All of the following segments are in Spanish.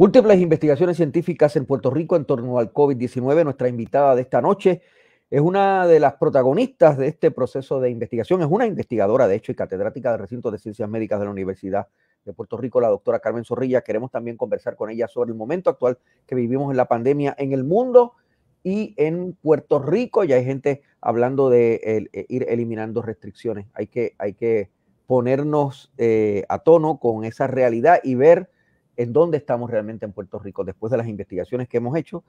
Múltiples investigaciones científicas en Puerto Rico en torno al COVID-19. Nuestra invitada de esta noche es una de las protagonistas de este proceso de investigación. Es una investigadora, de hecho, y catedrática del recinto de ciencias médicas de la Universidad de Puerto Rico, la doctora Carmen Zorrilla. Queremos también conversar con ella sobre el momento actual que vivimos en la pandemia en el mundo y en Puerto Rico. Ya hay gente hablando de eh, ir eliminando restricciones. Hay que, hay que ponernos eh, a tono con esa realidad y ver en dónde estamos realmente en Puerto Rico después de las investigaciones que hemos hecho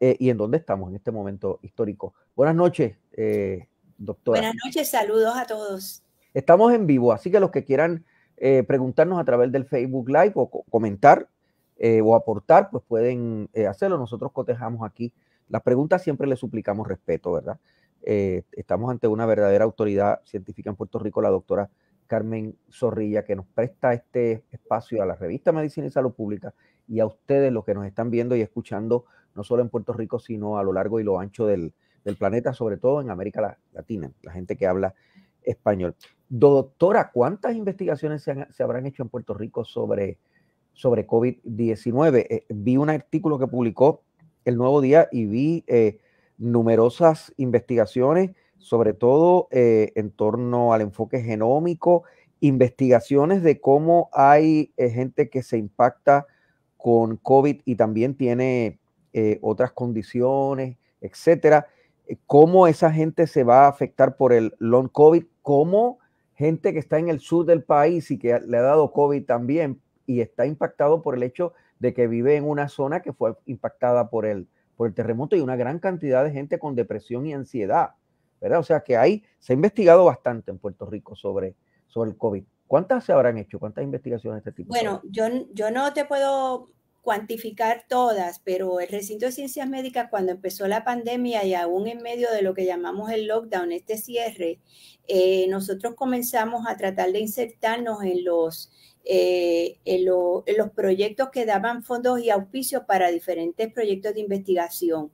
eh, y en dónde estamos en este momento histórico. Buenas noches, eh, doctora. Buenas noches, saludos a todos. Estamos en vivo, así que los que quieran eh, preguntarnos a través del Facebook Live o comentar o aportar, pues pueden hacerlo. Nosotros cotejamos aquí. Las preguntas siempre le suplicamos respeto, ¿verdad? estamos ante una verdadera autoridad científica en Puerto Rico, la doctora Carmen Zorrilla, que nos presta este espacio a la revista Medicina y Salud Pública y a ustedes los que nos están viendo y escuchando, no solo en Puerto Rico, sino a lo largo y lo ancho del, planeta, sobre todo en América Latina, la gente que habla español. Doctora, ¿cuántas investigaciones se, habrán hecho en Puerto Rico sobre, COVID-19? Eh, vi un artículo que publicó el nuevo día y vi eh, numerosas investigaciones sobre todo eh, en torno al enfoque genómico, investigaciones de cómo hay eh, gente que se impacta con COVID y también tiene eh, otras condiciones, etcétera. Cómo esa gente se va a afectar por el long COVID, cómo gente que está en el sur del país y que le ha dado COVID también y está impactado por el hecho de que vive en una zona que fue impactada por el terremoto y una gran cantidad de gente con depresión y ansiedad. ¿verdad? O sea que ahí se ha investigado bastante en Puerto Rico sobre, sobre el COVID. ¿Cuántas se habrán hecho? ¿Cuántas investigaciones de este tipo? Bueno, yo, yo no te puedo cuantificar todas, pero el recinto de ciencias médicas cuando empezó la pandemia y aún en medio de lo que llamamos el lockdown, este cierre, eh, nosotros comenzamos a tratar de insertarnos en los, eh, en los proyectos que daban fondos y auspicios para diferentes proyectos de investigación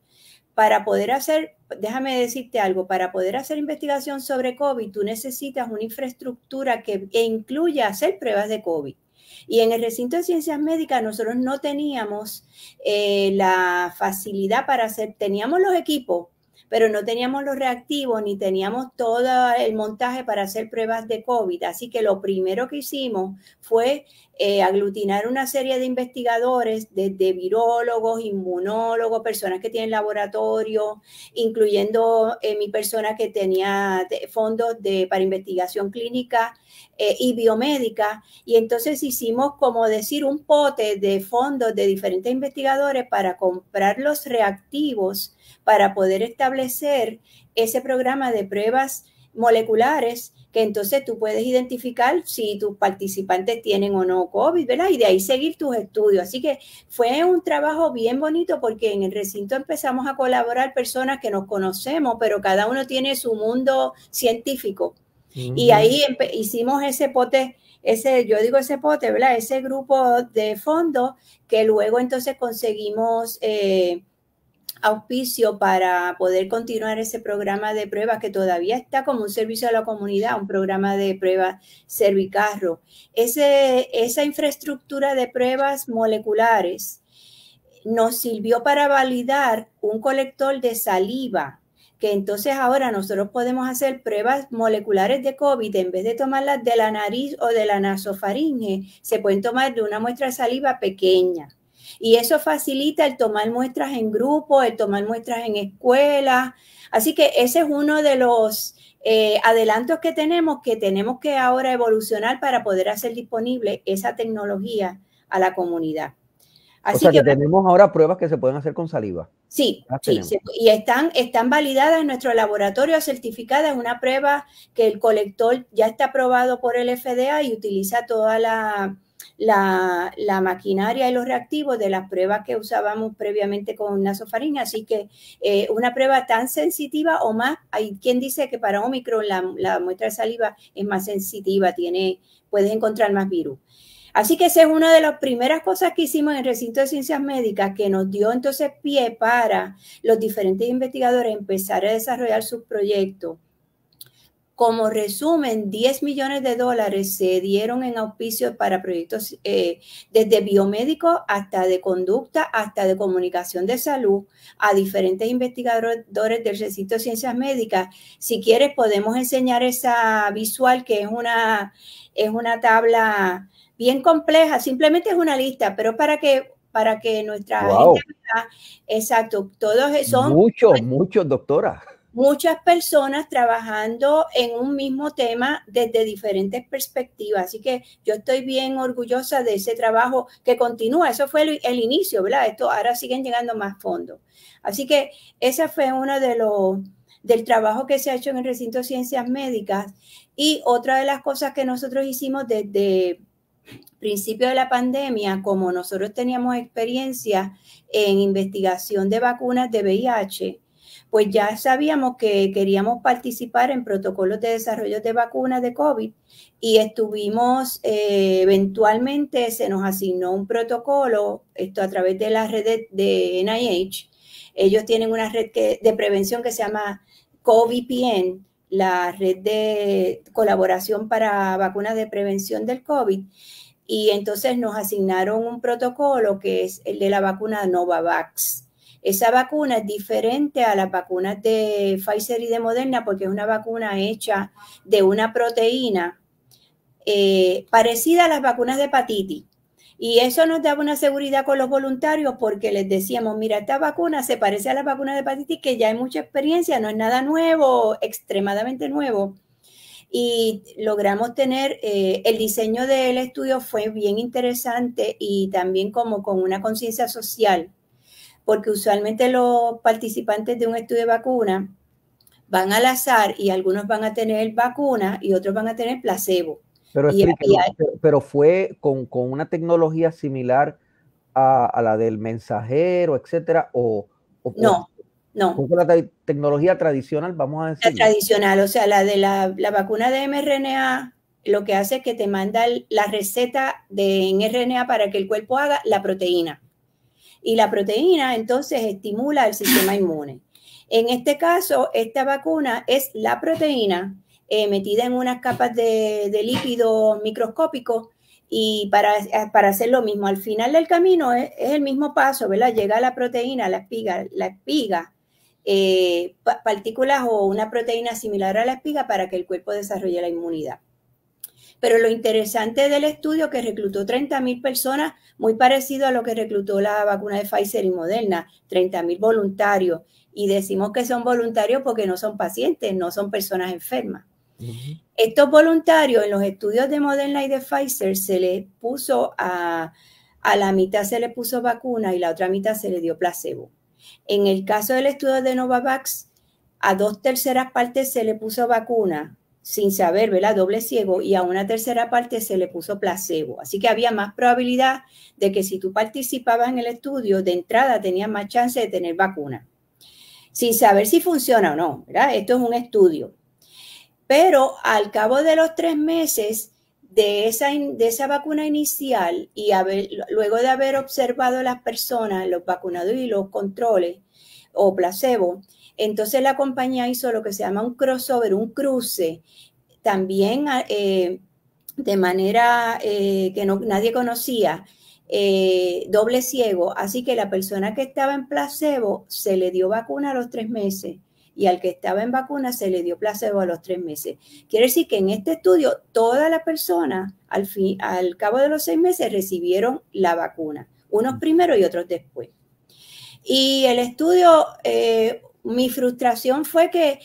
para poder hacer, déjame decirte algo, para poder hacer investigación sobre COVID, tú necesitas una infraestructura que e incluya hacer pruebas de COVID. Y en el recinto de ciencias médicas nosotros no teníamos eh, la facilidad para hacer, teníamos los equipos, pero no teníamos los reactivos ni teníamos todo el montaje para hacer pruebas de COVID. Así que lo primero que hicimos fue eh, aglutinar una serie de investigadores, desde virólogos, inmunólogos, personas que tienen laboratorio, incluyendo eh, mi persona que tenía fondos para investigación clínica eh, y biomédica. Y entonces hicimos, como decir, un pote de fondos de diferentes investigadores para comprar los reactivos para poder establecer ese programa de pruebas moleculares que entonces tú puedes identificar si tus participantes tienen o no COVID, ¿verdad? Y de ahí seguir tus estudios. Así que fue un trabajo bien bonito porque en el recinto empezamos a colaborar personas que nos conocemos, pero cada uno tiene su mundo científico. Y ahí hicimos ese pote, ese, yo digo ese pote, ¿verdad? Ese grupo de fondo que luego entonces conseguimos... Eh, auspicio para poder continuar ese programa de pruebas que todavía está como un servicio a la comunidad, un programa de pruebas cervicarro. esa infraestructura de pruebas moleculares nos sirvió para validar un colector de saliva que entonces ahora nosotros podemos hacer pruebas moleculares de COVID, en vez de tomarlas de la nariz o de la nasofaringe, se pueden tomar de una muestra de saliva pequeña. Y eso facilita el tomar muestras en grupo, el tomar muestras en escuelas. Así que ese es uno de los eh, adelantos que tenemos, que tenemos que ahora evolucionar para poder hacer disponible esa tecnología a la comunidad. Así que, tenemos ahora pruebas que se pueden hacer con saliva. Sí, y están, están validadas en nuestro laboratorio, certificadas, una prueba que el colector ya está aprobado por el FDA y utiliza toda la, la, maquinaria y los reactivos de las pruebas que usábamos previamente con nasofarina. Así que eh, una prueba tan sensitiva o más, hay quien dice que para Omicron la, la muestra de saliva es más sensitiva, tiene, puedes encontrar más virus. Así que esa es una de las primeras cosas que hicimos en el recinto de ciencias médicas que nos dio entonces pie para los diferentes investigadores empezar a desarrollar sus proyectos. Como resumen, 10 millones de dólares se dieron en auspicio para proyectos eh, desde biomédicos hasta de conducta, hasta de comunicación de salud, a diferentes investigadores del recinto de ciencias médicas. Si quieres, podemos enseñar esa visual que es una, es una tabla bien compleja, simplemente es una lista, pero para que para que nuestra gente, exacto, todos e-, son muchos, muchos, doctoras Muchas personas trabajando en un mismo tema desde diferentes perspectivas. Así que yo estoy bien orgullosa de ese trabajo que continúa. Eso fue el, inicio, ¿verdad? Esto ahora siguen llegando más fondos. Así que esa fue una de los del trabajo que se ha hecho en el recinto ciencias médicas. Y otra de las cosas que nosotros hicimos desde principio de la pandemia, como nosotros teníamos experiencia en investigación de vacunas de VIH, pues ya sabíamos que queríamos participar en protocolos de desarrollo de vacunas de COVID y estuvimos, eh, eventualmente se nos asignó un protocolo, esto a través de la red de, NIH. Ellos tienen una red de prevención que se llama COVIDPN la red de colaboración para vacunas de prevención del COVID y entonces nos asignaron un protocolo que es el de la vacuna Novavax. Esa vacuna es diferente a las vacunas de Pfizer y de Moderna porque es una vacuna hecha de una proteína eh, parecida a las vacunas de hepatitis y eso nos daba una seguridad con los voluntarios porque les decíamos, mira, esta vacuna se parece a la vacuna de hepatitis, que ya hay mucha experiencia, no es nada nuevo, extremadamente nuevo. Y logramos tener, eh, el diseño del estudio fue bien interesante y también como con una conciencia social, porque usualmente los participantes de un estudio de vacuna van al azar y algunos van a tener vacuna y otros van a tener placebo pero, fue con, una tecnología similar a, la del mensajero, etcétera, o, no, no. la tecnología tradicional, vamos a decir. La tradicional, o sea, la de la, vacuna de mRNA lo que hace es que te manda la receta de mRNA para que el cuerpo haga la proteína. Y la proteína entonces estimula el sistema inmune. En este caso, esta vacuna es la proteína eh, metida en unas capas de, líquido microscópico y eh, para, hacer lo mismo. Al final del camino es, el mismo paso, ¿verdad? Llega la proteína, la espiga, la espiga, eh, partículas o una proteína similar a la espiga para que el cuerpo desarrolle la inmunidad. Pero lo interesante del estudio que reclutó 30.000 personas, muy parecido a lo que reclutó la vacuna de Pfizer y Moderna, 30.000 voluntarios. Y decimos que son voluntarios porque no son pacientes, no son personas enfermas. Estos voluntarios en los estudios de Moderna y de Pfizer se les puso a, a la mitad se le puso vacuna y la otra mitad se le dio placebo. En el caso del estudio de Novavax, a dos terceras partes se le puso vacuna sin saber, ¿verdad? Doble ciego y a una tercera parte se le puso placebo. Así que había más probabilidad de que si tú participabas en el estudio, de entrada tenías más chance de tener vacuna. Sin saber si funciona o no, ¿verdad? Esto es un estudio. Pero al cabo de los tres meses de esa, de esa vacuna inicial y luego de haber observado a las personas, los vacunados y los controles o placebo, entonces la compañía hizo lo que se llama un crossover, un cruce, también ah, eh, de manera eh, que nadie conocía, eh, doble ciego. Así que la persona que estaba en placebo se le dio vacuna a los tres meses y al que estaba en vacuna se le dio placebo a los tres meses. Quiere decir que en este estudio todas las personas al, al cabo de los seis meses recibieron la vacuna, unos primero y otros después. Y el estudio, eh, mi frustración fue que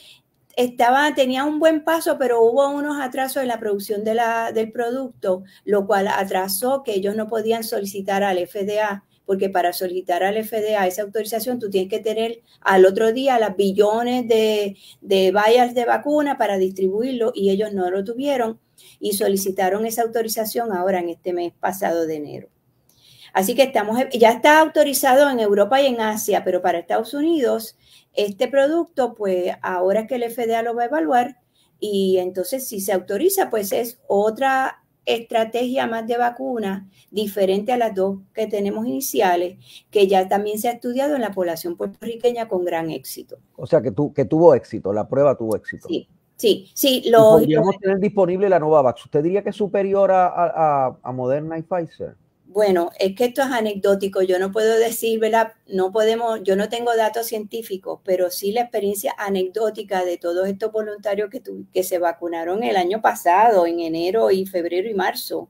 estaba, tenía un buen paso, pero hubo unos atrasos en la producción del producto, lo cual atrasó que ellos no podían solicitar al FDA porque para solicitar al FDA esa autorización tú tienes que tener al otro día las billones de, de vallas de vacuna para distribuirlo y ellos no lo tuvieron y solicitaron esa autorización ahora en este mes pasado de enero. Así que estamos, ya está autorizado en Europa y en Asia, pero para Estados Unidos, este producto, pues ahora es que el FDA lo va a evaluar y entonces si se autoriza, pues es otra estrategia más de vacuna, diferente a las dos que tenemos iniciales, que ya también se ha estudiado en la población puertorriqueña con gran éxito. O sea, que, tu, que tuvo éxito, la prueba tuvo éxito. Sí, sí, sí. Lo, podríamos tener disponible la Novavax. ¿Usted diría que es superior a, a, a Moderna y Pfizer? Bueno, es que esto es anecdótico, yo no puedo decir, ¿verdad? No podemos, yo no tengo datos científicos, pero sí la experiencia anecdótica de todos estos voluntarios que, que se vacunaron el año pasado, en enero y febrero y marzo,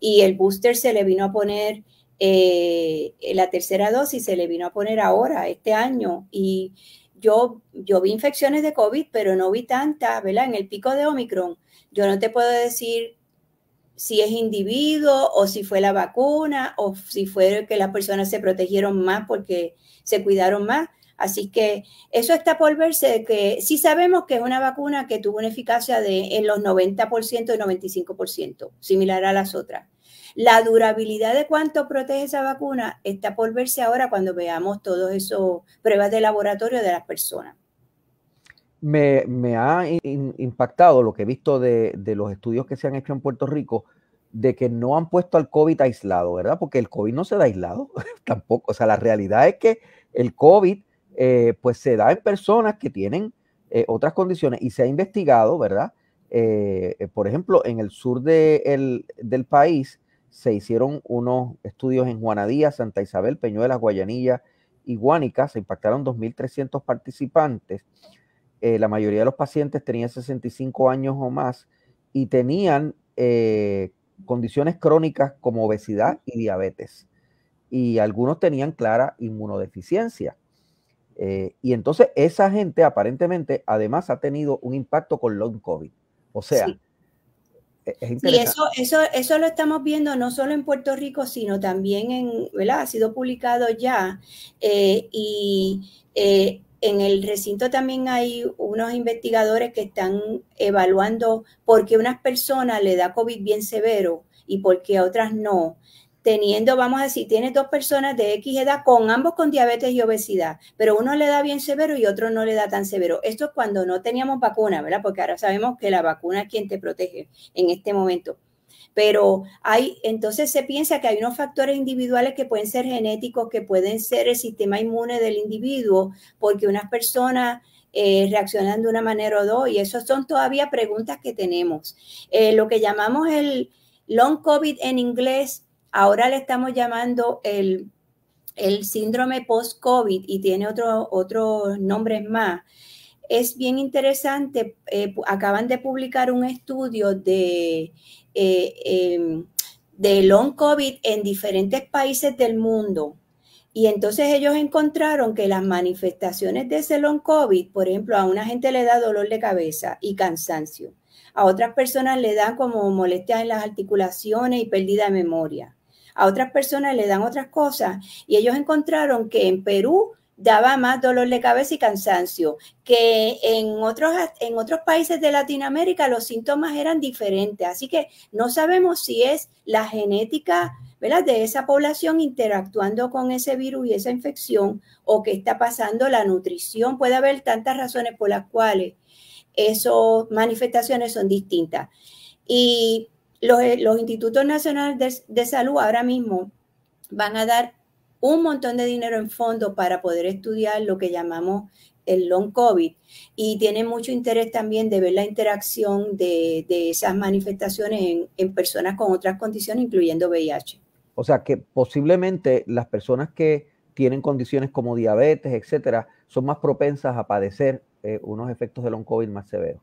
y el booster se le vino a poner, eh, la tercera dosis se le vino a poner ahora, este año, y yo, yo vi infecciones de COVID, pero no vi tantas, ¿verdad? En el pico de Omicron, yo no te puedo decir si es individuo o si fue la vacuna o si fue que las personas se protegieron más porque se cuidaron más. Así que eso está por verse, que sí sabemos que es una vacuna que tuvo una eficacia de en los 90% y 95%, similar a las otras. La durabilidad de cuánto protege esa vacuna está por verse ahora cuando veamos todas esas pruebas de laboratorio de las personas me, ha impactado lo que he visto de, los estudios que se han hecho en Puerto Rico, de que no han puesto al COVID aislado, ¿verdad? Porque el COVID no se da aislado tampoco. O sea, la realidad es que el COVID eh, pues se da en personas que tienen eh, otras condiciones y se ha investigado, ¿verdad? Eh, por ejemplo, en el sur del país se hicieron unos estudios en Juanadía, Santa Isabel, Peñuelas, Guayanilla y Guánica, se impactaron 2.300 participantes eh, la mayoría de los pacientes tenían 65 años o más y tenían eh, condiciones crónicas como obesidad y diabetes. Y algunos tenían clara inmunodeficiencia. Eh, y entonces esa gente aparentemente además ha tenido un impacto con long COVID. O sea, e, es interesante. eso, eso, eso lo estamos viendo no solo en Puerto Rico, sino también en, ¿verdad? Ha sido publicado ya. y en el recinto también hay unos investigadores que están evaluando por qué unas personas le da COVID bien severo y por qué otras no. Teniendo, vamos a decir, tienes dos personas de X edad con ambos con diabetes y obesidad, pero uno le da bien severo y otro no le da tan severo. Esto es cuando no teníamos vacuna, ¿verdad? Porque ahora sabemos que la vacuna es quien te protege en este momento pero hay, entonces se piensa que hay unos factores individuales que pueden ser genéticos, que pueden ser el sistema inmune del individuo, porque unas personas eh, reaccionan de una manera o dos, y eso son todavía preguntas que tenemos. Eh, lo que llamamos el long COVID en inglés, ahora le estamos llamando el, síndrome post-COVID y tiene otros nombres más es bien interesante, eh, acaban de publicar un estudio de, eh, em, de long COVID en diferentes países del mundo. Y entonces ellos encontraron que las manifestaciones de ese long COVID, por ejemplo, a una gente le da dolor de cabeza y cansancio, a otras personas le dan como molestias en las articulaciones y pérdida de memoria, a otras personas le dan otras cosas. Y ellos encontraron que en Perú daba más dolor de cabeza y cansancio, que en otros, en otros países de Latinoamérica los síntomas eran diferentes. Así que no sabemos si es la genética de esa población interactuando con ese virus y esa infección o qué está pasando la nutrición. Puede haber tantas razones por las cuales esas manifestaciones son distintas. Y los, eh, institutos nacionales de salud ahora mismo van a dar un montón de dinero en fondo para poder estudiar lo que llamamos el long COVID y tiene mucho interés también de ver la interacción de, esas manifestaciones en, personas con otras condiciones, incluyendo VIH. O sea que posiblemente las personas que tienen condiciones como diabetes, etcétera, son más propensas a padecer eh, unos efectos de long COVID más severos.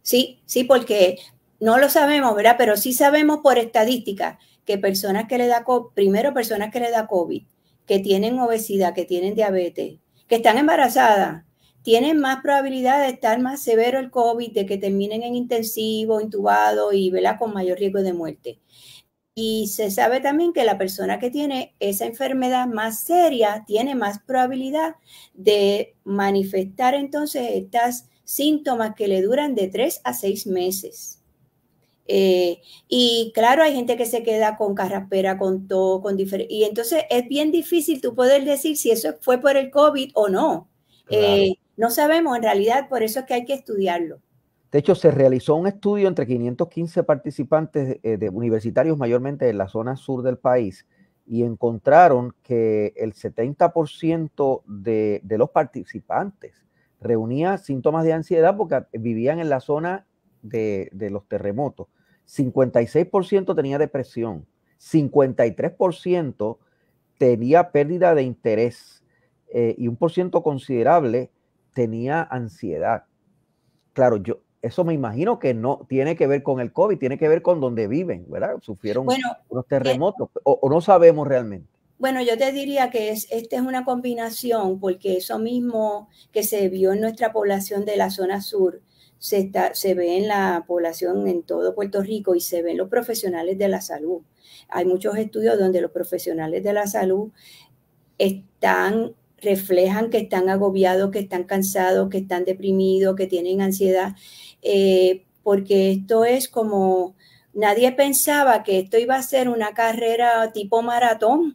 Sí, sí, porque no lo sabemos, ¿verdad? Pero sí sabemos por estadística que personas que le da primero personas que le da COVID, que tienen obesidad, que tienen diabetes, que están embarazadas, tienen más probabilidad de estar más severo el COVID, de que terminen en intensivo, intubado y vela con mayor riesgo de muerte. Y se sabe también que la persona que tiene esa enfermedad más seria tiene más probabilidad de manifestar entonces estos síntomas que le duran de tres a seis meses. Eh, y claro, hay gente que se queda con carraspera, con todo, con diferente. Y entonces es bien difícil tú poder decir si eso fue por el COVID o no. Eh, no sabemos en realidad, por eso es que hay que estudiarlo. De hecho, se realizó un estudio entre 515 participantes eh, universitarios, mayormente de la zona sur del país, y encontraron que el 70% de, los participantes reunía síntomas de ansiedad porque vivían en la zona de los terremotos. 56% tenía depresión, 53% tenía pérdida de interés eh, y un por ciento considerable tenía ansiedad. Claro, yo, eso me imagino que no tiene que ver con el COVID, tiene que ver con donde viven, ¿verdad? Sufrieron los unos terremotos eh, o, no sabemos realmente. Bueno, yo te diría que es, esta es una combinación porque eso mismo que se vio en nuestra población de la zona sur se, ve en la población en todo Puerto Rico y se ven los profesionales de la salud. Hay muchos estudios donde los profesionales de la salud están reflejan que están agobiados, que están cansados, que están deprimidos, que tienen ansiedad, eh, porque esto es como, nadie pensaba que esto iba a ser una carrera tipo maratón,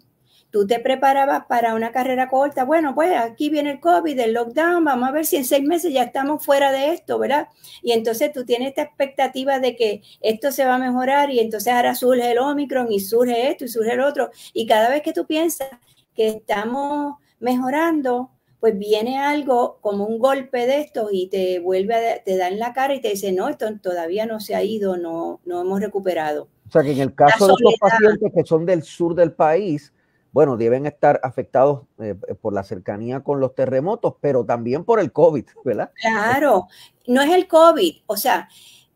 tú te preparabas para una carrera corta, bueno, pues aquí viene el COVID, el lockdown, vamos a ver si en seis meses ya estamos fuera de esto, ¿verdad? Y entonces tú tienes esta expectativa de que esto se va a mejorar y entonces ahora surge el Omicron y surge esto y surge el otro. Y cada vez que tú piensas que estamos mejorando, pues viene algo como un golpe de esto y te vuelve a, te da en la cara y te dice, no, esto todavía no se ha ido, no, no hemos recuperado. O sea que en el caso de los pacientes que son del sur del país, bueno, deben estar afectados eh, por la cercanía con los terremotos, pero también por el COVID, ¿verdad? Claro, no es el COVID, o sea,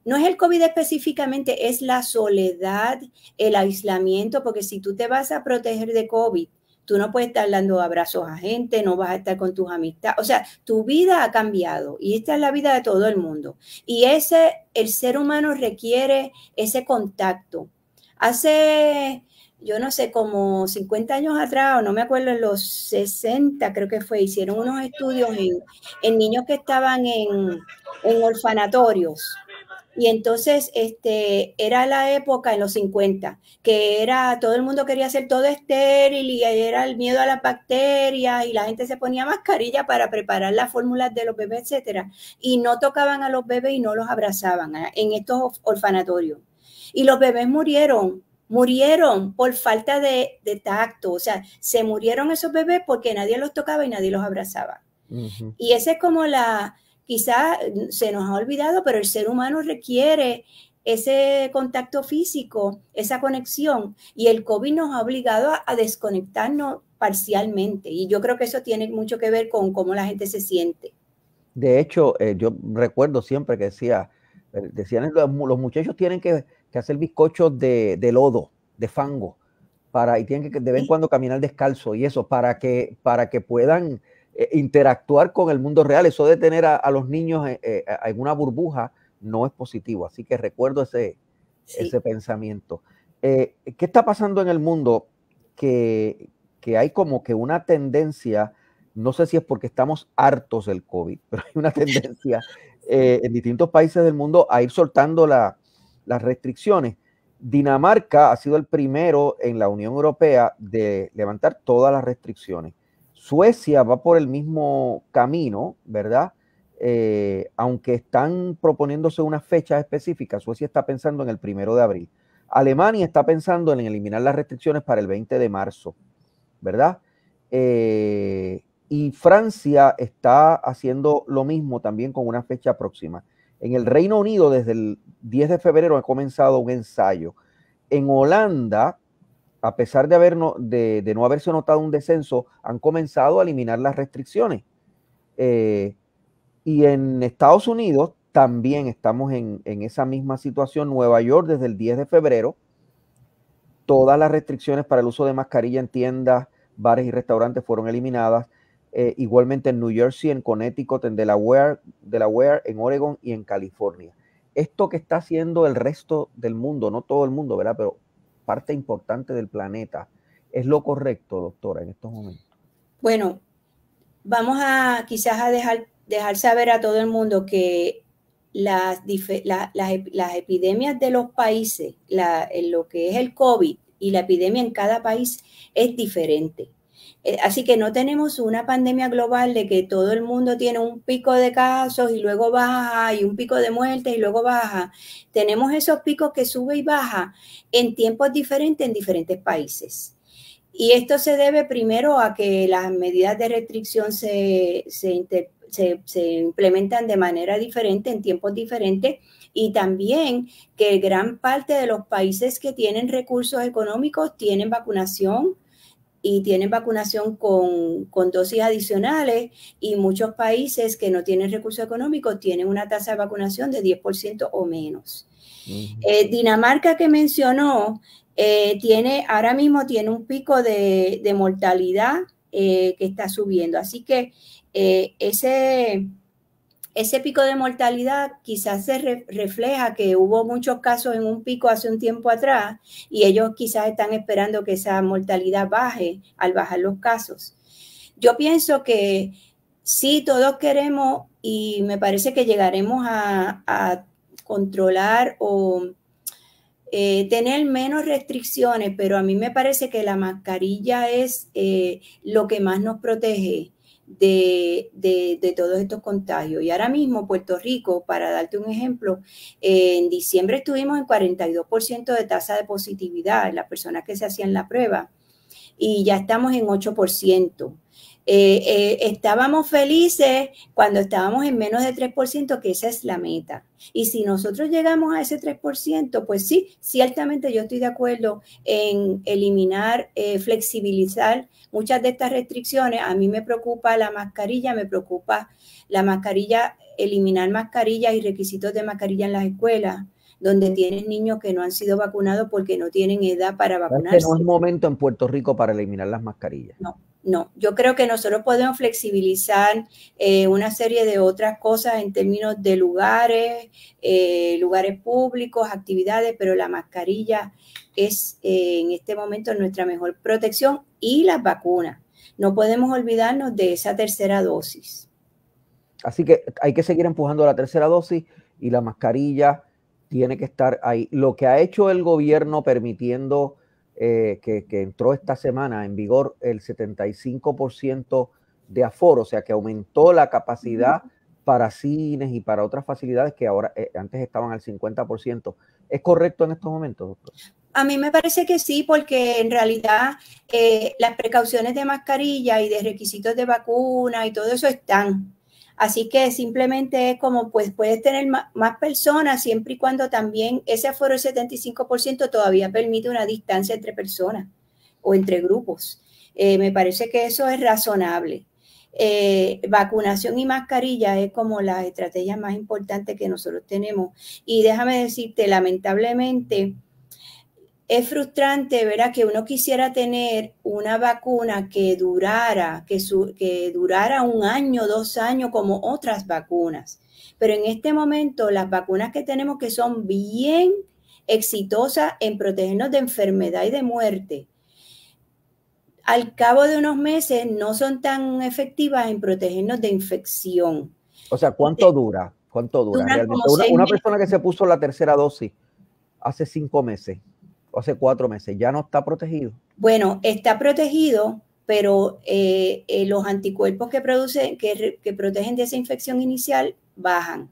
no es el COVID específicamente, es la soledad, el aislamiento, porque si tú te vas a proteger de COVID, tú no puedes estar dando abrazos a gente, no vas a estar con tus amistades. O sea, tu vida ha cambiado y esta es la vida de todo el mundo. Y ese, el ser humano requiere ese contacto. Hace yo no sé, como 50 años atrás, o no me acuerdo, en los 60 creo que fue, hicieron unos estudios en, niños que estaban en, en, orfanatorios. Y entonces este, era la época en los 50, que era todo el mundo quería hacer todo estéril y era el miedo a las bacterias y la gente se ponía mascarilla para preparar las fórmulas de los bebés, etc. Y no tocaban a los bebés y no los abrazaban ah, en estos orfanatorios. Y los bebés murieron murieron por falta de, tacto, o sea, se murieron esos bebés porque nadie los tocaba y nadie los abrazaba. Y esa es como la, quizás se nos ha olvidado, pero el ser humano requiere ese contacto físico, esa conexión, y el COVID nos ha obligado a, desconectarnos parcialmente, y yo creo que eso tiene mucho que ver con cómo la gente se siente. De hecho, eh, yo recuerdo siempre que decía, eh, decían los muchachos tienen que que hacer bizcochos de, lodo, de fango, para, y tienen que de vez en cuando caminar descalzo y eso, para que, para que puedan eh, interactuar con el mundo real. Eso de tener a, los niños eh, eh, en una burbuja no es positivo. Así que recuerdo ese, ese pensamiento. ¿Qué está pasando en el mundo? Que, que hay como que una tendencia, no sé si es porque estamos hartos del COVID, pero hay una tendencia en distintos países del mundo a ir soltando la, las restricciones. Dinamarca ha sido el primero en la Unión Europea de levantar todas las restricciones. Suecia va por el mismo camino, ¿verdad? Eh, aunque están proponiéndose unas fechas específicas, Suecia está pensando en el primero de abril. Alemania está pensando en eliminar las restricciones para el 20 de marzo, ¿verdad? Eh, y Francia está haciendo lo mismo también con una fecha próxima. En el Reino Unido, desde el 10 de febrero, ha comenzado un ensayo. En Holanda, a pesar de, no, de, no haberse notado un descenso, han comenzado a eliminar las restricciones. Eh, y en Estados Unidos también estamos en, esa misma situación. Nueva York, desde el 10 de febrero, todas las restricciones para el uso de mascarilla en tiendas, bares y restaurantes fueron eliminadas. Eh, igualmente en New Jersey, en Connecticut, en Delaware, Delaware, en Oregon y en California. Esto que está haciendo el resto del mundo, no todo el mundo, ¿verdad? Pero parte importante del planeta, ¿es lo correcto, doctora, en estos momentos? Bueno, vamos a quizás a dejar, dejar saber a todo el mundo que las, las epidemias de los países, en lo que es el COVID y la epidemia en cada país es diferente eh, así que no tenemos una pandemia global de que todo el mundo tiene un pico de casos y luego baja y un pico de muertes y luego baja. Tenemos esos picos que sube y baja en tiempos diferentes en diferentes países. Y esto se debe primero a que las medidas de restricción se, se implementan de manera diferente en tiempos diferentes y también que gran parte de los países que tienen recursos económicos tienen vacunación y tienen vacunación con, dosis adicionales y muchos países que no tienen recursos económicos tienen una tasa de vacunación de 10% o menos. Eh, Dinamarca que mencionó eh, tiene ahora mismo tiene un pico de, mortalidad eh, que está subiendo. Así que ese, ese pico de mortalidad quizás se refleja que hubo muchos casos en un pico hace un tiempo atrás y ellos quizás están esperando que esa mortalidad baje al bajar los casos. Yo pienso que sí, todos queremos y me parece que llegaremos a, controlar o eh, tener menos restricciones, pero a mí me parece que la mascarilla es eh, lo que más nos protege de, de, todos estos contagios. Y ahora mismo Puerto Rico, para darte un ejemplo, en diciembre estuvimos en 42% de tasa de positividad en las personas que se hacían la prueba y ya estamos en 8%. Eh, eh, estábamos felices cuando estábamos en menos de 3%, que esa es la meta. Y si nosotros llegamos a ese 3%, pues sí, ciertamente yo estoy de acuerdo en eliminar, eh, flexibilizar muchas de estas restricciones. A mí me preocupa la mascarilla, me preocupa la mascarilla, eliminar mascarillas y requisitos de mascarilla en las escuelas donde tienen niños que no han sido vacunados porque no tienen edad para vacunarse. Este no momento en Puerto Rico para eliminar las mascarillas. No, no, yo creo que nosotros podemos flexibilizar eh, una serie de otras cosas en términos de lugares, eh, lugares públicos, actividades, pero la mascarilla es eh, en este momento nuestra mejor protección y las vacunas. No podemos olvidarnos de esa tercera dosis. Así que hay que seguir empujando la tercera dosis y la mascarilla tiene que estar ahí. Lo que ha hecho el gobierno permitiendo eh, que, entró esta semana en vigor el 75% de aforo, o sea que aumentó la capacidad para cines y para otras facilidades que ahora eh, antes estaban al 50%. ¿Es correcto en estos momentos, doctor? A mí me parece que sí, porque en realidad eh, las precauciones de mascarilla y de requisitos de vacuna y todo eso están. Así que simplemente es como, pues puedes tener más personas siempre y cuando también ese aforo del 75% todavía permite una distancia entre personas o entre grupos. Eh, me parece que eso es razonable. Eh, vacunación y mascarilla es como la estrategia más importante que nosotros tenemos. Y déjame decirte, lamentablemente, es frustrante, ¿verdad? Que uno quisiera tener una vacuna que durara, que, durara un año, dos años, como otras vacunas. Pero en este momento, las vacunas que tenemos que son bien exitosas en protegernos de enfermedad y de muerte, al cabo de unos meses no son tan efectivas en protegernos de infección. O sea, ¿cuánto dura? ¿Cuánto dura? una persona que se puso la tercera dosis hace cinco meses hace cuatro meses, ya no está protegido. Bueno, está protegido, pero eh, eh, los anticuerpos que, producen, que, protegen de esa infección inicial bajan.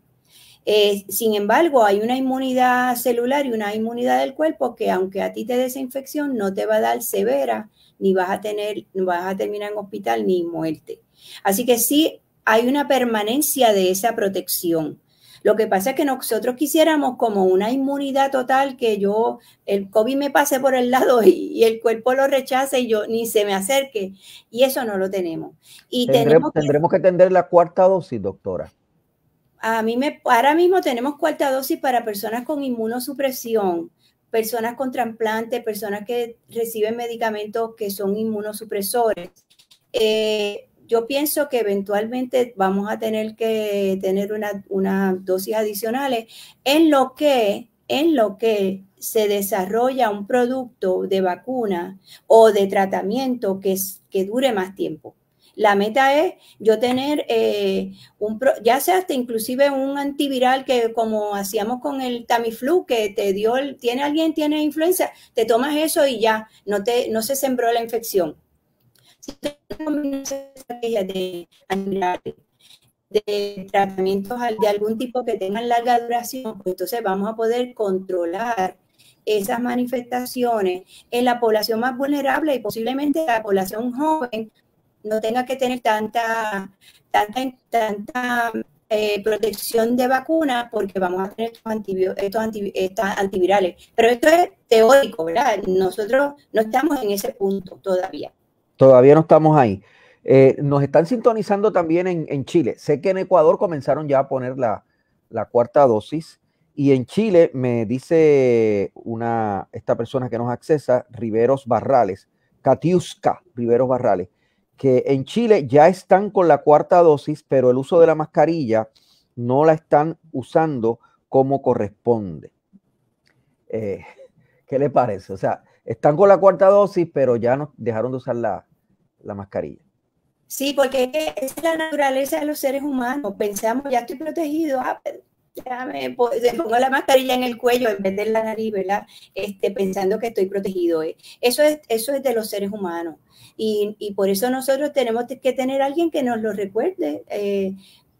Eh, sin embargo, hay una inmunidad celular y una inmunidad del cuerpo que aunque a ti te dé esa infección, no te va a dar severa, ni vas a, tener, vas a terminar en hospital ni muerte. Así que sí hay una permanencia de esa protección. Lo que pasa es que nosotros quisiéramos como una inmunidad total que yo, el COVID me pase por el lado y, el cuerpo lo rechace y yo ni se me acerque. Y eso no lo tenemos. Y tendremos que tener la cuarta dosis, doctora. A mí me, ahora mismo tenemos cuarta dosis para personas con inmunosupresión, personas con trasplante, personas que reciben medicamentos que son inmunosupresores. Eh, yo pienso que eventualmente vamos a tener que tener unas dosis adicionales en lo que en lo que se desarrolla un producto de vacuna o de tratamiento que, que dure más tiempo. La meta es yo tener eh, un, ya sea hasta inclusive un antiviral que como hacíamos con el Tamiflu que te dio, el, tiene alguien, tiene influenza, te tomas eso y ya no, te, no se sembró la infección estrategias de de tratamientos de algún tipo que tengan larga duración, pues entonces vamos a poder controlar esas manifestaciones en la población más vulnerable y posiblemente la población joven no tenga que tener tanta, tanta, eh, protección de vacuna porque vamos a tener estos, estos, antivirales. Pero esto es teórico, ¿verdad? Nosotros no estamos en ese punto todavía. Todavía no estamos ahí. Eh, nos están sintonizando también en, Chile. Sé que en Ecuador comenzaron ya a poner la, cuarta dosis. Y en Chile me dice una, esta persona que nos accesa, Riveros Barrales, Katiuska Riveros Barrales, que en Chile ya están con la cuarta dosis, pero el uso de la mascarilla no la están usando como corresponde. Eh, ¿Qué le parece? O sea, están con la cuarta dosis, pero ya nos dejaron de usar la, mascarilla. Sí, porque es la naturaleza de los seres humanos. Pensamos, ya estoy protegido, ah, pues, ya me pongo la mascarilla en el cuello en vez de en la nariz, ¿verdad? Este, pensando que estoy protegido. ¿eh? Eso, es, eso es de los seres humanos. Y, por eso nosotros tenemos que tener alguien que nos lo recuerde. Eh,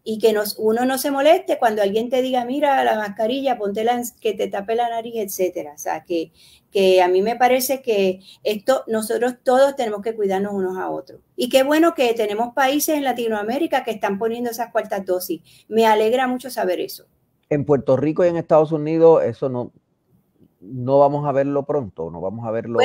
y que nos, uno no se moleste cuando alguien te diga, mira, la mascarilla, ponte la, que te tape la nariz, etcétera. O sea, que, que a mí me parece que esto, nosotros todos tenemos que cuidarnos unos a otros. Y qué bueno que tenemos países en Latinoamérica que están poniendo esas cuartas dosis. Me alegra mucho saber eso. En Puerto Rico y en Estados Unidos, eso no, no vamos a verlo pronto, no vamos a verlo.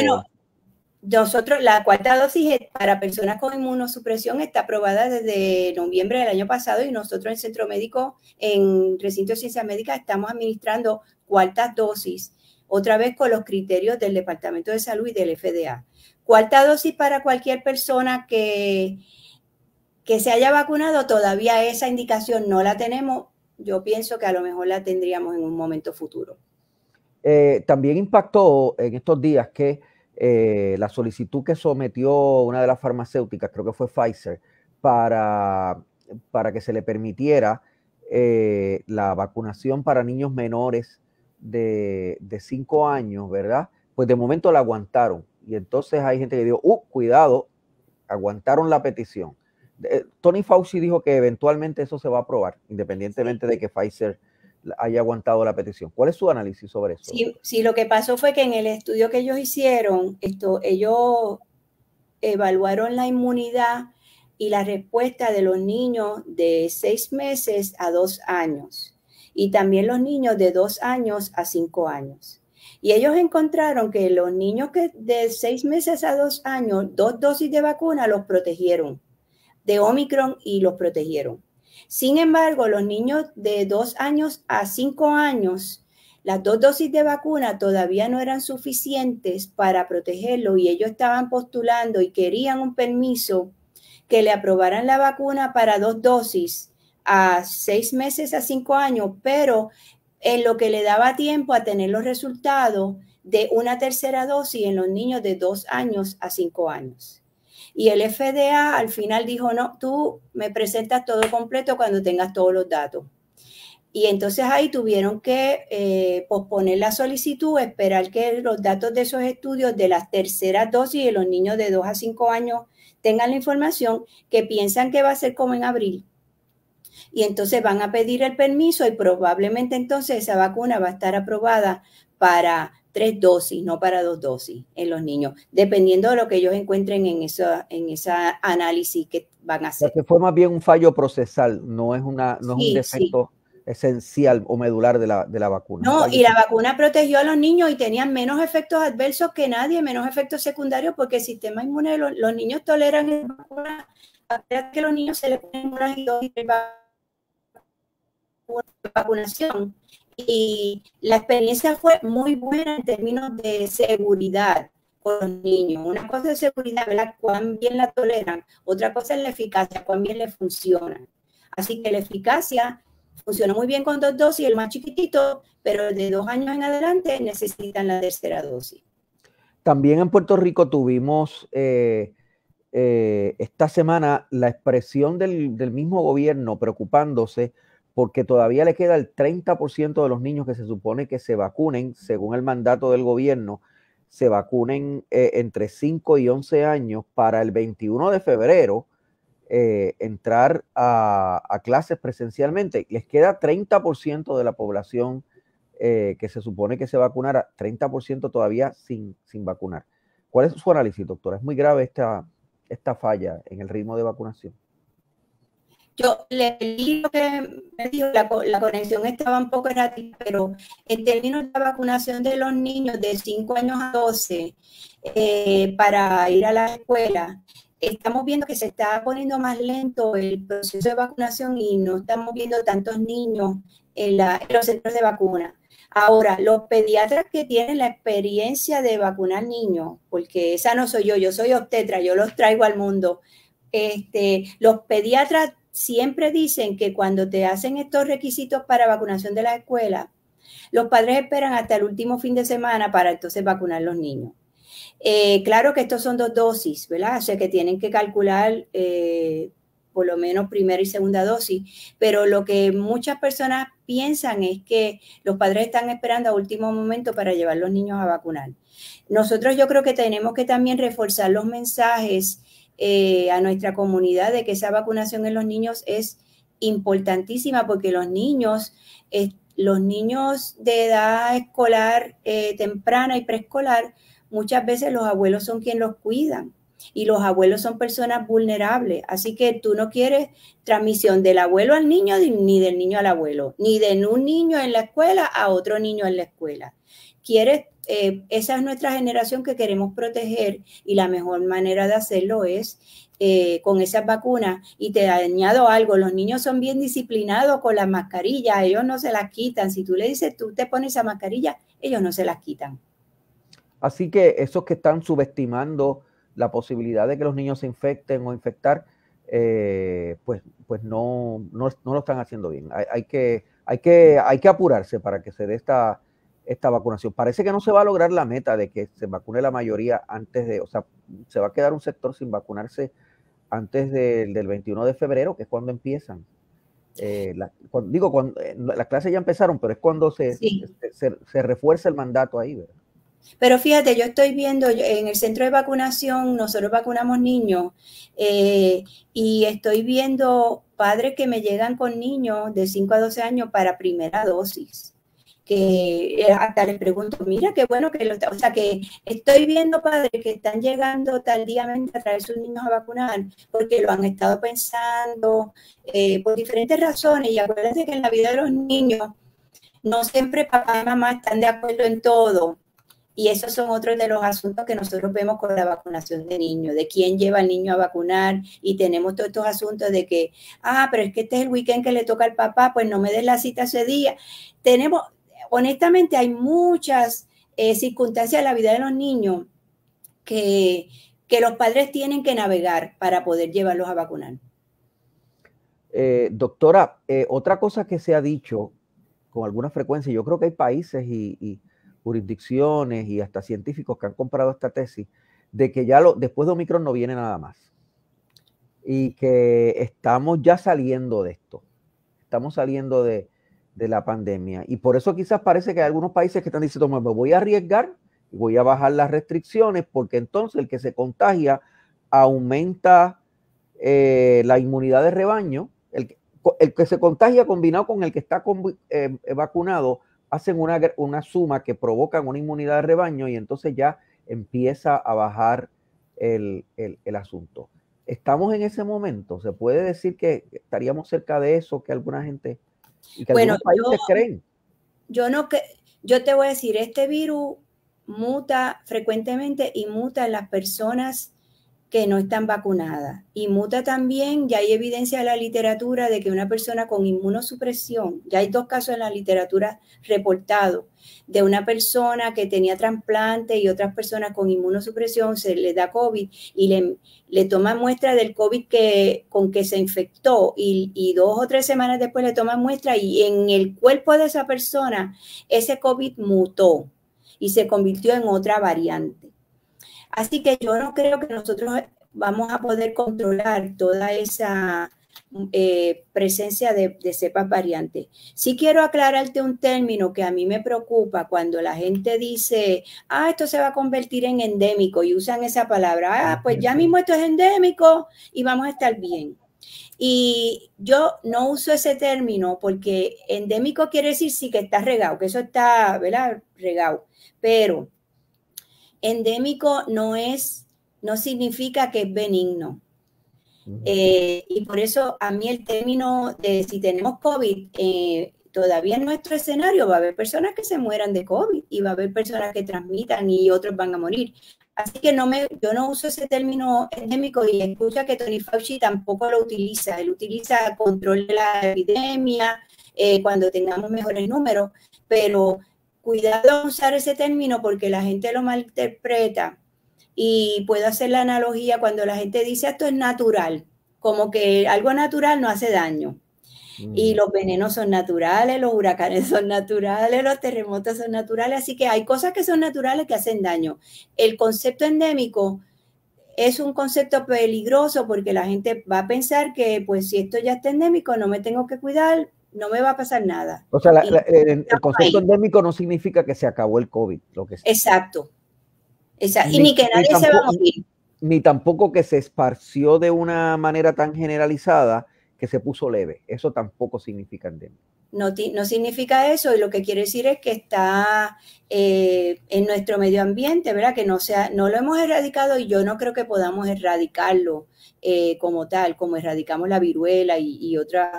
Nosotros, la cuarta dosis para personas con inmunosupresión está aprobada desde noviembre del año pasado y nosotros en Centro Médico, en Recinto de Ciencias Médicas, estamos administrando cuartas dosis, otra vez con los criterios del Departamento de Salud y del FDA. Cuarta dosis para cualquier persona que, que se haya vacunado, todavía esa indicación no la tenemos. Yo pienso que a lo mejor la tendríamos en un momento futuro. Eh, también impactó en estos días que eh, la solicitud que sometió una de las farmacéuticas, creo que fue Pfizer, para, para que se le permitiera eh, la vacunación para niños menores de 5 años, ¿verdad? Pues de momento la aguantaron. Y entonces hay gente que dijo, uh, cuidado, aguantaron la petición. Eh, Tony Fauci dijo que eventualmente eso se va a aprobar, independientemente de que Pfizer haya aguantado la petición. ¿Cuál es su análisis sobre eso? Sí, lo que pasó fue que en el estudio que ellos hicieron, esto, ellos evaluaron la inmunidad y la respuesta de los niños de seis meses a dos años y también los niños de dos años a cinco años. Y ellos encontraron que los niños que de seis meses a dos años, dos dosis de vacuna los protegieron de Omicron y los protegieron. Sin embargo, los niños de dos años a cinco años, las dos dosis de vacuna todavía no eran suficientes para protegerlo y ellos estaban postulando y querían un permiso que le aprobaran la vacuna para dos dosis a seis meses a cinco años, pero en lo que le daba tiempo a tener los resultados de una tercera dosis en los niños de dos años a cinco años. Y el FDA al final dijo, no, tú me presentas todo completo cuando tengas todos los datos. Y entonces ahí tuvieron que eh, posponer la solicitud, esperar que los datos de esos estudios de las terceras dosis de los niños de 2 a 5 años tengan la información que piensan que va a ser como en abril y entonces van a pedir el permiso y probablemente entonces esa vacuna va a estar aprobada para tres dosis, no para dos dosis en los niños, dependiendo de lo que ellos encuentren en esa, en esa análisis que van a hacer. que fue más bien un fallo procesal, no es, una, no es un defecto. esencial o medular de la, de la vacuna. No, y la vacuna protegió a los niños y tenían menos efectos adversos que nadie, menos efectos secundarios, porque el sistema inmune, de los niños toleran la vacuna, que los niños se les ponen y dos y vacunación y la experiencia fue muy buena en términos de seguridad con los niños. Una cosa es seguridad, ¿verdad? Cuán bien la toleran. Otra cosa es la eficacia, cuán bien le funciona. Así que la eficacia funciona muy bien con dos dosis, el más chiquitito, pero de dos años en adelante necesitan la tercera dosis. También en Puerto Rico tuvimos eh, eh, esta semana la expresión del mismo gobierno preocupándose porque todavía le queda el 30% de los niños que se supone que se vacunen, según el mandato del gobierno, se vacunen eh, entre 5 y 11 años para el 21 de febrero eh, entrar a, clases presencialmente. Les queda 30% de la población eh, que se supone que se vacunara, 30% todavía sin, sin vacunar. ¿Cuál es su análisis, doctora? Es muy grave esta falla en el ritmo de vacunación. Yo leí lo que me dijo, la, conexión estaba un poco errática, pero en términos de la vacunación de los niños de 5 años a 12 eh, para ir a la escuela, estamos viendo que se está poniendo más lento el proceso de vacunación y no estamos viendo tantos niños en, los centros de vacuna. Ahora, los pediatras que tienen la experiencia de vacunar niños, porque esa no soy yo, yo soy obstetra, yo los traigo al mundo. Este, los pediatras siempre dicen que cuando te hacen estos requisitos para vacunación de la escuela, los padres esperan hasta el último fin de semana para entonces vacunar los niños. Eh, claro que estos son dos dosis, ¿verdad? O sea que tienen que calcular eh, por lo menos primera y segunda dosis, pero lo que muchas personas piensan es que los padres están esperando a último momento para llevar a los niños a vacunar. Nosotros yo creo que tenemos que también reforzar los mensajes eh, a nuestra comunidad de que esa vacunación en los niños es importantísima porque los niños, los niños de edad escolar eh, temprana y preescolar, muchas veces los abuelos son quienes los cuidan y los abuelos son personas vulnerables. Así que tú no quieres transmisión del abuelo al niño ni del niño al abuelo, ni de un niño en la escuela a otro niño en la escuela. Quieres eh, esa es nuestra generación que queremos proteger y la mejor manera de hacerlo es eh, con esas vacunas. Y te añado algo, los niños son bien disciplinados con las mascarillas, ellos no se las quitan. Si tú le dices, tú te pones esa mascarilla, ellos no se las quitan. Así que esos que están subestimando la posibilidad de que los niños se infecten o infectar, eh, pues, pues no, no, lo están haciendo bien. hay, que, hay, que, hay que apurarse para que se dé esta esta vacunación. Parece que no se va a lograr la meta de que se vacune la mayoría antes de, o sea, se va a quedar un sector sin vacunarse antes del 21 de febrero, que es cuando empiezan. Eh, digo, cuando, eh, las clases ya empezaron, pero es cuando se, se, refuerza el mandato ahí, ¿verdad? Pero fíjate, yo estoy viendo en el centro de vacunación, nosotros vacunamos niños eh, y estoy viendo padres que me llegan con niños de 5 a 12 años para primera dosis. Eh, eh, hasta le pregunto, mira qué bueno que lo está... o sea que estoy viendo padres que están llegando tardíamente a traer sus niños a vacunar porque lo han estado pensando eh, por diferentes razones y acuérdense que en la vida de los niños no siempre papá y mamá están de acuerdo en todo y esos son otros de los asuntos que nosotros vemos con la vacunación de niños, de quién lleva al niño a vacunar y tenemos todos estos asuntos de que, ah, pero es que este es el weekend que le toca al papá, pues no me des la cita ese día. Tenemos honestamente hay muchas eh, circunstancias en la vida de los niños que, los padres tienen que navegar para poder llevarlos a vacunar. Eh, doctora, eh, otra cosa que se ha dicho con alguna frecuencia, yo creo que hay países y, jurisdicciones y hasta científicos que han comprado esta tesis, de que ya después de Omicron no viene nada más. Y que estamos ya saliendo de esto. Estamos saliendo de, de la pandemia. Y por eso quizás parece que hay algunos países que están diciendo, me voy a arriesgar y voy a bajar las restricciones, porque entonces el que se contagia aumenta eh, la inmunidad de rebaño. El, que se contagia combinado con el que está eh, eh, vacunado hacen una, una suma que provocan una inmunidad de rebaño y entonces ya empieza a bajar el, el asunto. Estamos en ese momento, se puede decir que estaríamos cerca de eso que alguna gente bueno, yo, Yo, no que, yo te voy a decir, este virus muta frecuentemente y muta en las personas que no están vacunadas. Y muta también, ya hay evidencia en la literatura de que una persona con inmunosupresión, ya hay dos casos en la literatura reportados, de una persona que tenía trasplante y otras personas con inmunosupresión se le da COVID y le, le toman muestra del COVID que, con que se infectó y, y dos o tres semanas después le toman muestra y en el cuerpo de esa persona ese COVID mutó y se convirtió en otra variante. Así que yo no creo que nosotros vamos a poder controlar toda esa eh, presencia de, de, cepas variantes. Sí quiero aclararte un término que a mí me preocupa cuando la gente dice, ah, esto se va a convertir en endémico y usan esa palabra, ah, pues ya mismo esto es endémico y vamos a estar bien. Y yo no uso ese término porque endémico quiere decir sí que está regado, que eso está, ¿verdad? Regado. Pero endémico no es, no significa que es benigno. Eh, y por eso a mí el término de si tenemos COVID, eh, todavía en nuestro escenario va a haber personas que se mueran de COVID y va a haber personas que transmitan y otros van a morir. Así que no me, yo no uso ese término endémico y escucha que Tony Fauci tampoco lo utiliza. Él utiliza control de la epidemia, eh, cuando tengamos mejores números, pero cuidado a usar ese término porque la gente lo malinterpreta y puedo hacer la analogía cuando la gente dice esto es natural, como que algo natural no hace daño. Mm. Y los venenos son naturales, los huracanes son naturales, los terremotos son naturales, así que hay cosas que son naturales que hacen daño. El concepto endémico es un concepto peligroso porque la gente va a pensar que pues si esto ya está endémico no me tengo que cuidar, no me va a pasar nada. O sea, el, concepto endémico no significa que se acabó el COVID. Lo que Exacto. Exacto. y ni que nadie se va a morir. Ni tampoco que se esparció de una manera tan generalizada que se puso leve. Eso tampoco significa endémico. No, no significa eso y lo que quiere decir es que está eh, en nuestro medio ambiente, ¿verdad? Que no, sea, no lo hemos erradicado y yo no creo que podamos erradicarlo eh, como tal, como erradicamos la viruela y, y otras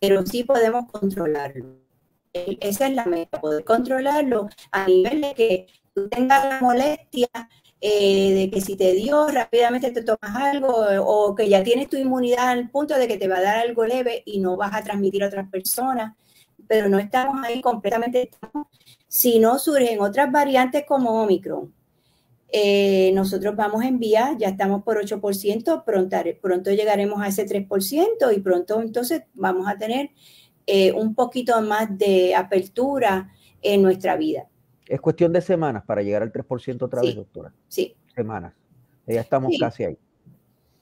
pero sí podemos controlarlo. Esa es la meta, poder controlarlo a nivel de que tú tengas la molestia eh, de que si te dio, rápidamente te tomas algo o que ya tienes tu inmunidad al punto de que te va a dar algo leve y no vas a transmitir a otras personas, pero no estamos ahí completamente, si no surgen otras variantes como Omicron, eh, nosotros vamos en vía, ya estamos por 8%, pronto, pronto llegaremos a ese 3% y pronto entonces vamos a tener eh, un poquito más de apertura en nuestra vida. Es cuestión de semanas para llegar al 3% otra vez, doctora. Sí. Semanas. Ya estamos casi ahí.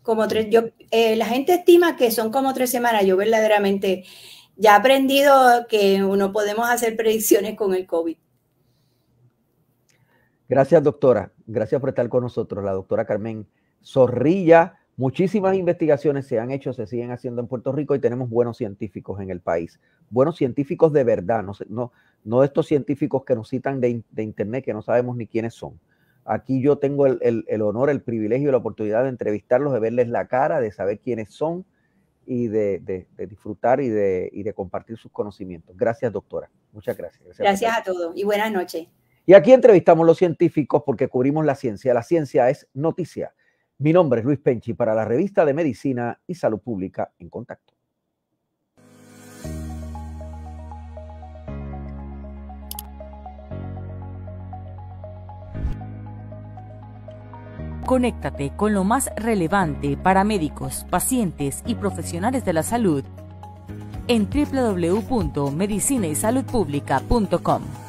Como tres, yo, eh, la gente estima que son como tres semanas. Yo verdaderamente ya he aprendido que no podemos hacer predicciones con el COVID. Gracias, doctora. Gracias por estar con nosotros, la doctora Carmen Zorrilla. Muchísimas investigaciones se han hecho, se siguen haciendo en Puerto Rico y tenemos buenos científicos en el país. Buenos científicos de verdad, no, no, estos científicos que nos citan de, Internet que no sabemos ni quiénes son. Aquí yo tengo el, honor, el privilegio y la oportunidad de entrevistarlos, de verles la cara, de saber quiénes son y de, disfrutar y de, compartir sus conocimientos. Gracias, doctora. Muchas Gracias, gracias a todos y buenas noches. Y aquí entrevistamos los científicos porque cubrimos la ciencia. La ciencia es noticia. Mi nombre es Luis Penchi para la revista de Medicina y Salud Pública en Contacto. Conéctate con lo más relevante para médicos, pacientes y profesionales de la salud en www.medicinaysaludpublica.com.